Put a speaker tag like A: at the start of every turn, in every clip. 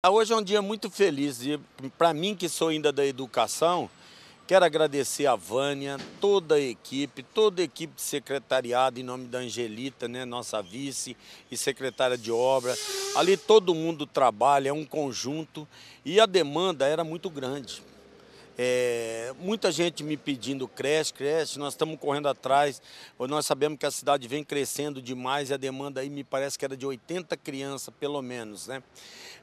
A: Ah, hoje é um dia muito feliz e para mim que sou ainda da educação, quero agradecer a Vânia, toda a equipe, toda a equipe de secretariado em nome da Angelita, né, nossa vice e secretária de obra. Ali todo mundo trabalha, é um conjunto e a demanda era muito grande. É, muita gente me pedindo creche, creche, nós estamos correndo atrás. Nós sabemos que a cidade vem crescendo demais e a demanda aí me parece que era de 80 crianças, pelo menos, né?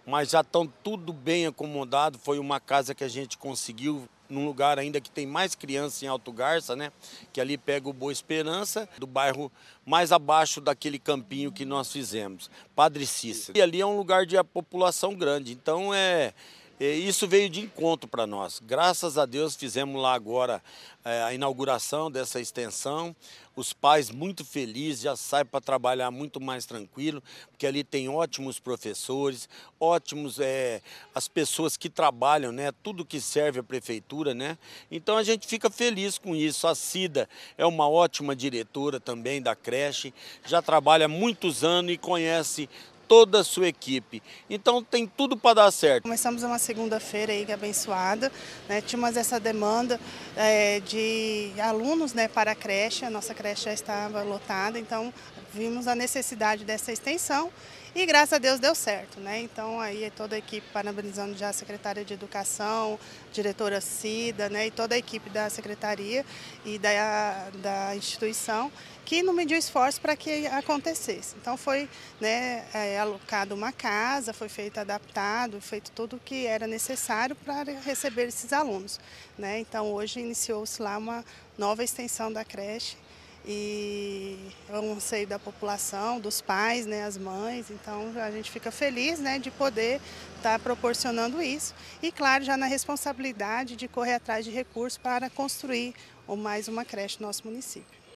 A: Mas já estão tudo bem acomodado. Foi uma casa que a gente conseguiu num lugar ainda que tem mais crianças em Alto Garça, né? Que ali pega o Boa Esperança, do bairro mais abaixo daquele campinho que nós fizemos, Padre Cícero. E ali é um lugar de população grande, então é isso veio de encontro para nós. Graças a Deus fizemos lá agora é, a inauguração dessa extensão. Os pais muito felizes, já saem para trabalhar muito mais tranquilo, porque ali tem ótimos professores, ótimos é, as pessoas que trabalham, né? Tudo que serve a prefeitura, né? Então a gente fica feliz com isso. A Cida é uma ótima diretora também da creche, já trabalha muitos anos e conhece toda a sua equipe. Então tem tudo para dar certo.
B: Começamos uma segunda-feira aí é abençoada, né? tínhamos essa demanda é, de alunos né, para a creche, a nossa creche já estava lotada, então vimos a necessidade dessa extensão e graças a Deus deu certo, né? Então aí é toda a equipe parabenizando já a secretária de Educação, diretora Cida, né? E toda a equipe da secretaria e da, da instituição que não mediu esforço para que acontecesse. Então foi, né? É, é alocada uma casa, foi feito adaptado, feito tudo o que era necessário para receber esses alunos. Né? Então hoje iniciou-se lá uma nova extensão da creche e é um anseio da população, dos pais, né, as mães. Então a gente fica feliz, né, de poder estar tá proporcionando isso e claro já na responsabilidade de correr atrás de recursos para construir ou mais uma creche no nosso município.